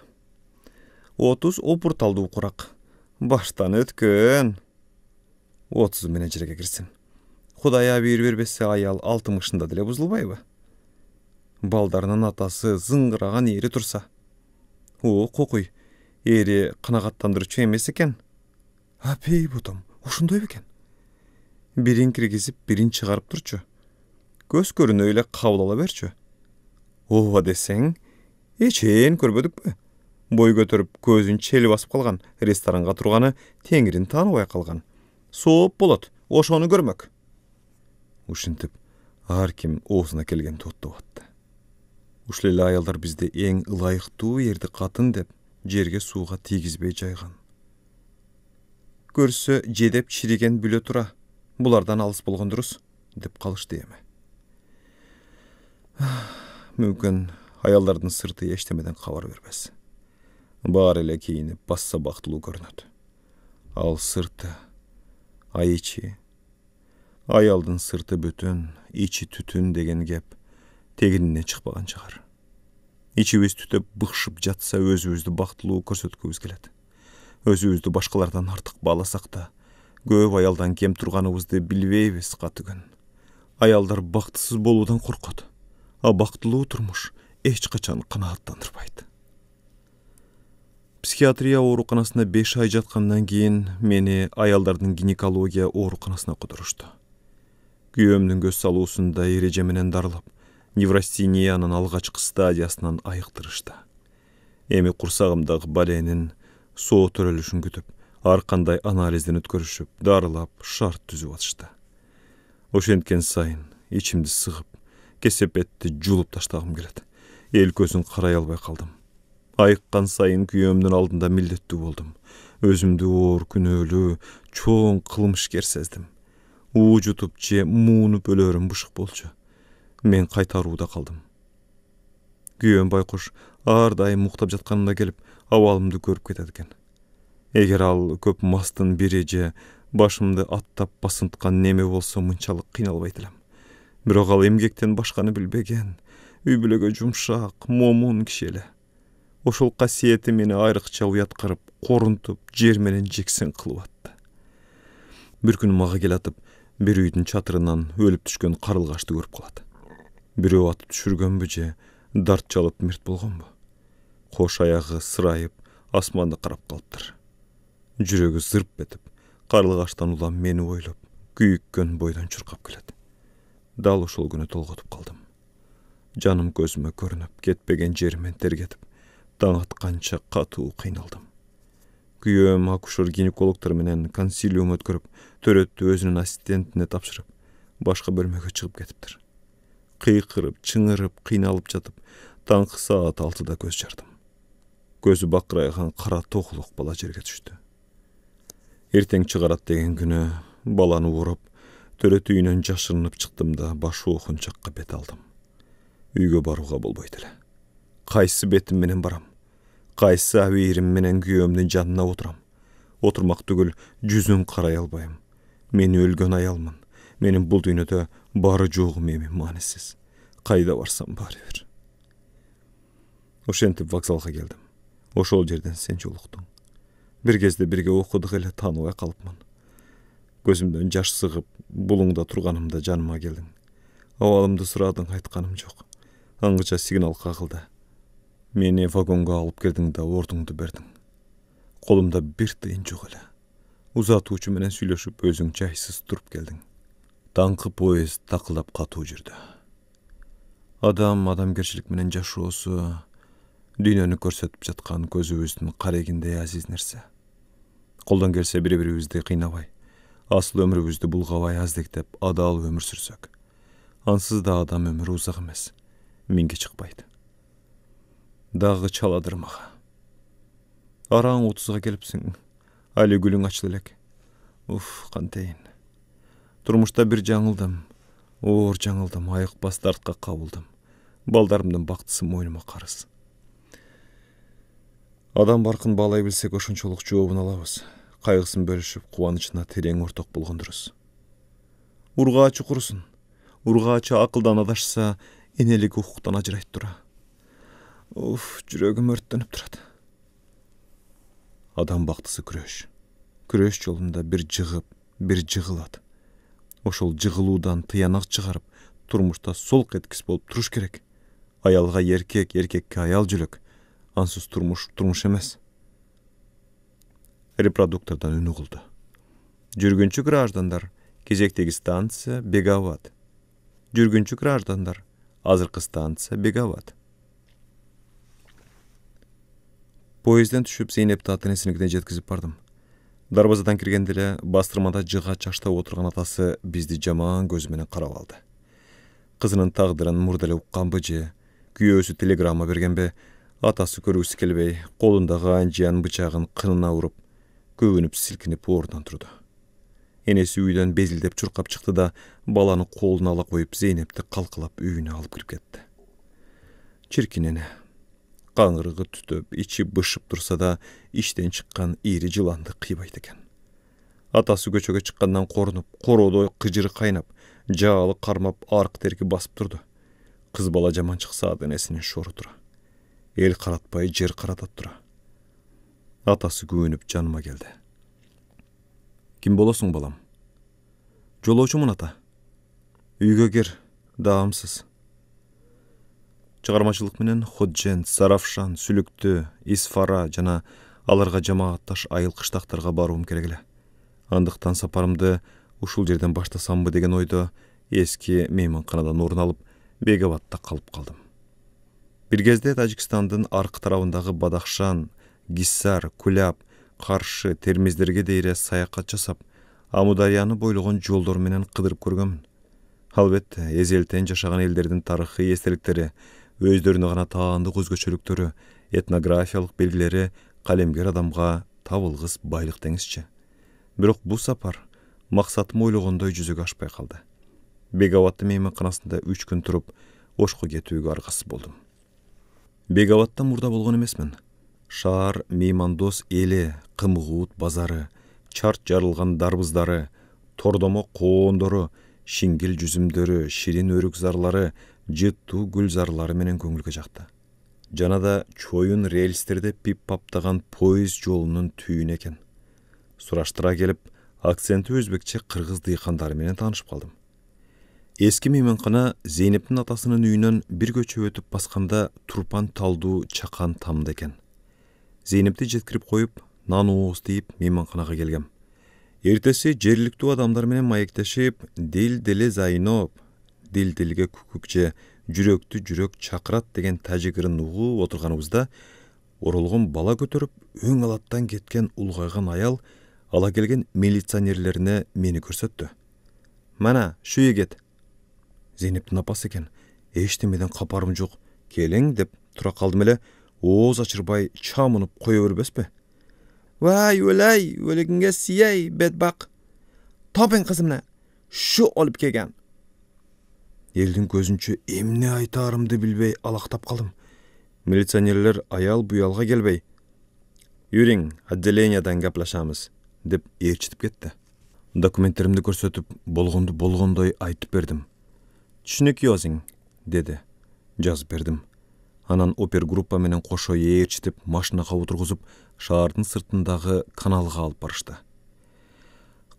S1: отуз опурталдуу курак баштан өткөн отуз менен жерге кирсин кудай абийир бербесе аял алтымышында деле бузулбайбы балдарынын атасы зыңгыраган эри турса о кокуй эри канагаттандырчу эмес экен апей ботом ошондой бекен бирин киргизип бирин чыгарып турчу көз көрүнөй эле кабыл ала берчү ооба десең эчен көрбөдүкпү бой көтөрүп көзүн чел басып калган ресторанга турганы теңирин тааныбай калган сооп болот ошону көрмөк ушинтип ар ким оозуна келгенди тоттоп атты ушул эле аялдар бизди эң ылайыктуу эрди катын деп жерге сууга тийгизбей жайган көрсө жедеп чириген бүлө тура булардан алыс болгон дурус деп калышты эми мүмкүн аялдардын сырты эчтемеден кабар бербес баары эле кийинип басса бактылуу көрүнөт ал сырты а ичи аялдын сырты бүтүн ичи түтүн деген кеп тегинине чыкпаган чыгар ичибиз түтөп быкшып жатса өзүбүздү бактылуу көрсөткүбүз келет өзүбүздү башкалардан артык бааласак да көп аялдан кем турганыбызды билбейбиз катыгүн аялдар бактысыз болуудан коркот а бактылуу турмуш эч качан канааттандырбайт психиатрия ооруканасында беш ай жаткандан кийин мени аялдардын гинекология ооруканасына кодурушту күйөөмдүн көз салуусунда эреже менен дарылап невростиниянын алгачкы стадиясынан айыктырышты эми курсагымдагы балэнин соо төрөлүшүн күтүп ар кандай анализден өткөрүшүп дарылап шарт түзүп атышты ошенткен сайын ичимди сыгып кесепетти жулуп таштагым келет эл көзүн карай албай калдым айыккан сайын күйөөмдүн алдында милдеттүү болдум өзүмдү оор күнөөлүү чоң кылмышкер сездим уужутуп же муунуп өлөрүм бышык болчу мен кайтарууда калдым күйөөм байкуш ар дайым уктап жатканымда келип абалымды көрүп кетет экен эгер ал көп мастын бири же башымды аттап басынткан неме болсо мынчалык кыйналбайт элем бирок ал эмгектен башканы билбеген үй бүлөгө жумшак момун киши эле ошол касиети мени айрыкча уят кылып корунтуп жер менен жексен кылып атты бир күнү мага келатып бир үйдүн чатырынан өлүп түшкөн карылгашты көрүп калат бирөө атып түшүргөнбү же дарт чалып мерт болгонбу кош аягы сырайып асманды карап калыптыр жүрөгү зырп этип карлыгачтан улам мени ойлоп күйүккөн бойдон чуркап келет дал ошол күнү толготуп калдым жаным көзүмө көрүнүп кетпеген жеримен тергетип таң атканча катуу кыйналдым күйөөм акушер гинекологдор менен консилиум өткөрүп төрөттү өзүнүн ассистентине тапшырып башка бөлмөгө чыгып кетиптир кыйкырып чыңырып кыйналып жатып таңкы саат алтыда көз жардым көзү бакырайган кара токулок бала жерге түштү эртең чыгарат деген күнү баланы уруп төрөт үйүнөн жашырынып чыктым да баш оохун чакка бет алдым үйгө барууга болбойт эле кайсы бетим менен барам кайсы абийирим менен күйөөмдүн жанына отурам отурмак түгүл жүзүн карай албайм мен өлгөн аялмын менин бул дүйнөдө бары жогум эми маанисиз кайда барсам баары бир ошентип вокзалга келдим ошол жерден сен жолуктуң бир кезде бирге окудук эле тааныбай калыпмын көзүмдөн жаш сыгып булуңда турганымда жаныма келдиң абалымды сурадың айтканым жок аңгыча сигнал кагылды мени вагонго алып кирдиң да ордуңду бердиң колумда бир тыйын жок эле узатуучу менен сүйлөшүп өзүң жайсыз туруп келдиң таңкы поезд такылдап катуу жүрдү адам адамгерчилик менен жашоосу дүйнөнү көрсөтүп жаткан көзүбүздүн карегиндей азиз нерсе колдон келсе бири бирибизди кыйнабай асыл өмүрүбүздү булгабай аздектеп адал өмүр сүрсөк ансыз да адам өмүрү узак эмес миңге чыкпайт дагы чаладыр мага араң отузга келипсиң али гүлүң ачыла элек уф кантейин турмушта бир жаңылдым оор жаңылдым айыкпас дартка кабылдым балдарымдын бактысы мойнума карыз адам барқын балай білсек ошончолук жообун алабыз қайғысын бөлүшүп қуанышына терең орток болған дұрыс. ургаачы курусун ургаачы ақылдан адашса энелик укуктан ажырайды тура уф жүрөгүм өрттөнүп турат адам бақтысы күреш күреш жолында бір жыгып бір жыгылат ошол жыгылуудан тыянақ чыгарып турмушта солк еткіс болып туруш керек Аялға еркек еркекке аял жүрөк ансыз тұрмыш тұрмыш емес репродуктордан үн ұғылды жүргінші граждандар кезектегі станция бегават жүргінші граждандар азыркы станция бегават поездден түшіп, зейнепти ата энесиникине жеткизип бардым дарбазадан киргенде эле бастырмада жыға-чашта отырған атасы бізді жаман көзү менен карап алды кызынын тагдырын мурда эле укканбы же күйөөсү телеграмма бергенби атасы көргүсү келбей колундагы анжиянын бычагын кынына уруп көбүнүп силкинип ордунан турду энеси үйдөн безилдеп чуркап чыкты да баланы колуна ала коюп зейнепти калкалап үйүнө алып кирип кетти чиркин эне каңырыгы түтөп ичи бышып турса да ичтен чыккан ийри жыланды кыйбайт экен атасы көчөгө чыккандан корунуп короодо кыжыры кайнап жаалы кармап аркы берки басып турду кыз бала жаман чыкса ата энесинин шору тура эл каратпай жер карата тура атасы күбүнүп жаныма келди ким болосуң балам жолоочумун ата үйгө кир даамсыз чыгармачылык менен ходжент сарафшан сүлүктү исфара жана аларга жамаатташ айыл кыштактарга баруум керек эле андыктан сапарымды ушул жерден баштасамбы деген ойдо эски мейманканадан орун алып бекабатта калып калдым бир кезде тажикстандын аркы тарабындагы бадахшан гиссар куляб каршы термиздерге дейре саякат жасап аму дарыяны бойлогон жолдор менен кыдырып көргөнмүн албетте эзелтен жашаган элдердин тарыхый эстеликтери өздөрүнө гана таандык өзгөчөлүктөрү этнографиялык белгилери калемгер адамга табылгыс байлык деңизчи бирок бул сапар максатым ойлогондой жүзөгө ашпай калды бек бекабаттын мейманканасында үч күн туруп ошко кетүүгө аргасыз болдум мұрда мурда болгон эмесмин шаар меймандос эли қымғуыт базары чарт жарылған дарбыздары тордомо коондору шиңгил жүзүмдөрү ширин өрүк зарлары жыттуу гүл зарлары менен көңүлгө жакты жана да чоюн рельстерде пип паптаган поезд жолунун түйүнү экен сураштыра келип акценти өзбекче кыргыз дыйкандары менен таанышып калдым эски мейманкана зейнептин атасынын үйүнөн бир көчө өтүп басканда турпан талдуу чакан тамды экен зейнепти жеткирип коюп нан ооз тийип мейманканага келгем эртеси жерлікті адамдар менен маектешип дил деле зайноп дил дилге күкүк же жүрөктү жүрөк чакырат деген тажик ырын угуп отурганыбызда оролгон бала көтөрүп өң алаттан кеткен улгайган аял ала келген милиционерлерине мени көрсөттү мана şu зейнептин апасы экен эчтемеден қапарым жоқ, келең деп тұра қалдым әлі ооз ашырбай, чамынып кое бербеспи вай өлай өлүгүңө сияй бетбақ топен кызымны шу олып келген Елдің көзүнчө эмне айтарымды билбей алақтап қалдым. милиционерлер аял бұялға келбей юриң отделениядан гаплашабыз деп ээрчитип кетті. документтерімді көрсетіп болгонду болгондой айтып бердім түшүнөкүйзиң деди жазып бердим анан опер группа менен кошо ээрчитип машинага отургузуп шаардын сыртындагы каналга алып барышты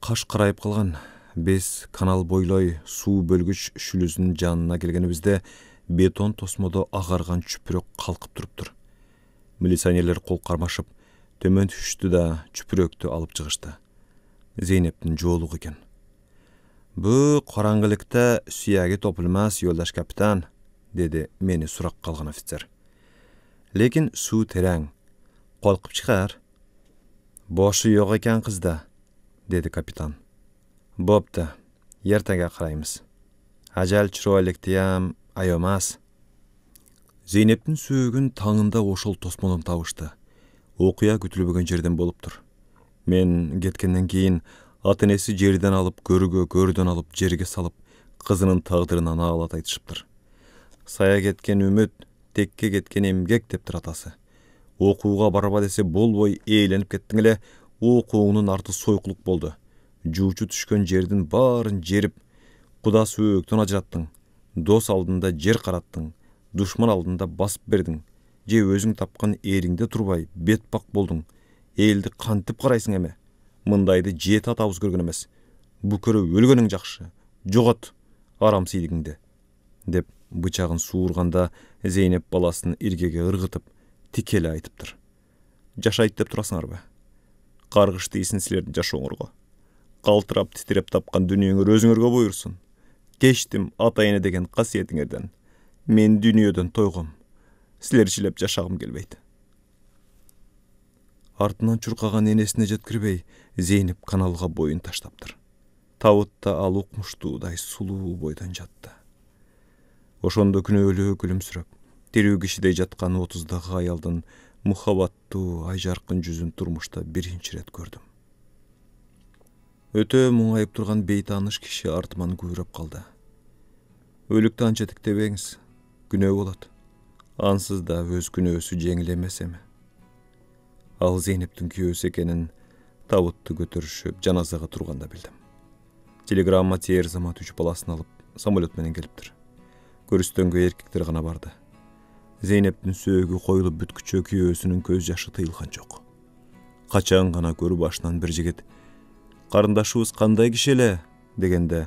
S1: каш карайып калган биз канал бойлой суу бөлгүч шүлүзүнүн жанына келгенибизде бетон тосмодо агарган чүпүрөк калкып туруптур милиционерлер кол кармашып төмөн түшүштү да чүпүрөктү алып чыгышты зейнептин жоолугу экен Бұ қоранғылікті сүйәге топылмас, елдаш капитан, деді мені сұрақ қалған офицер. Лекін су терәң, қолқып шығар. Бошы еғі кән қызда, деді капитан. Бопты, ертәге қараймыз. Ажал чүруәлікті ем, айомас. Зейнептің сөйгін таңында ошыл тоспының тауышты. Оқия күтілі бүгін жерден болып тұр. Мен кеткенден кейін ата жерден алып көргө көрдөн алып жерге салып кызынын тагдырына наалат айтышыптыр сая кеткен үмүт текке кеткен эмгек дептир атасы окууга барба десе болбой ээленип кеттиң эле окууңдун арты сойкулук болду жуучу түшкөн жердин баарын жерип куда сөөктөн ажыраттың дос алдында жер караттың душман алдында басып бердің же өзің тапқан эриңде турбай бетпақ болдың элди қантып қарайсың эме мындайды жеті атабыз көрген емес бүкірі өлгенің жақсы жоғат арам деп бычағын суырғанда зейнеп баласын іргеге ырғытып тікелі айтып тұр жашайды деп тұрасыңар ба қарғыш дейсің сілердің жашоңырға қалтырап титіреп тапқан дүниеңер өзіңерге бұйырсын кештім ата ене деген қасиетіңерден мен дүниеден тойғым сілершілеп жашағым келбейді артынан чуркаган енесіне жеткірбей зейнеп каналга боюн таштаптыр табытта ал укмуштуудай сулуу бойдон жатты ошондо күнөөлүү күлүмсүрөп тирүү кишидей жаткан отуздагы аялдын мухабаттуу ай жаркын жүзүн турмушта биринчи ирет көрдүм өтө муңайып турган бейтааныш киши артыман күбүрөп калды өлүктү анча тиктебеңиз күнөө болот ансыз да өз күнөөсү жеңил эмес эми ал зейнептин күйөөсү экенин табытты көтөрүшүп жаназаға турганда билдим телеграмма тиер замат үч баласын алып менен келиптир көрүстөнгө эркектер гана барды зейнептин сөөгү коюлуп бүткүчө күйөөсүнүн көз жашы тыйылган жок качан гана көр башынан бир жигит карындашыбыз кандай киши эле дегенде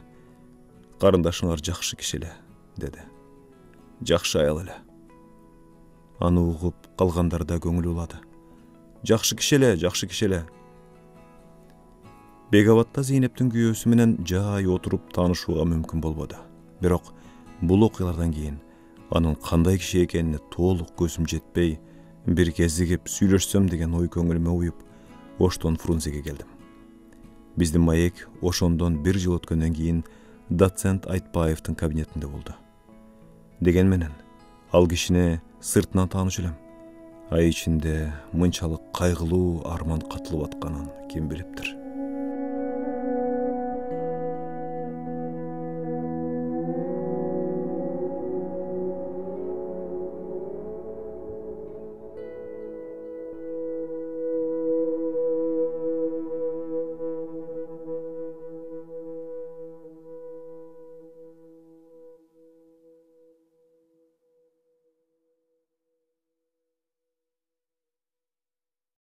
S1: карындашыңар жакшы киши эле деди жакшы аял эле аны угуп калгандар да көңүл улады жакшы киши эле жакшы киши эле Бегаватта Зейнептің күйөөсү менен жай отуруп таанышууга мүмкүн болбоду бирок бул окуялардан кийин анын кандай киши экенине толук көзүм жетпей бир кезигип сүйлөшсөм деген ой көңүлүмө уюп оштон фрунзеге келдим биздин маек ошондон бир жыл өткөндөн кейін доцент айтбаевдин кабинетінде болду деген менен ал кишини сыртынан тааныш элем ай ичинде мынчалык кайгылуу арман катылып атканын ким билиптир